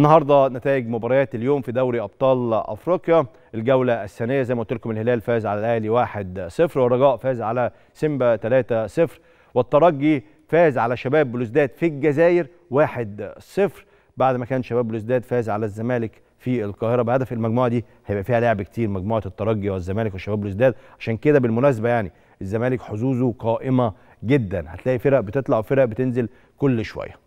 النهارده نتائج مباريات اليوم في دوري ابطال افريقيا الجوله الثانيه زي ما قلت لكم الهلال فاز على الاهلي 1-0 والرجاء فاز على سيمبا 3-0 والترجي فاز على شباب بلوزداد في الجزائر 1-0 بعد ما كان شباب بلوزداد فاز على الزمالك في القاهره بهدف المجموعه دي هيبقى فيها لعب كتير مجموعه الترجي والزمالك وشباب بلوزداد عشان كده بالمناسبه يعني الزمالك حظوظه قائمه جدا هتلاقي فرق بتطلع وفرق بتنزل كل شويه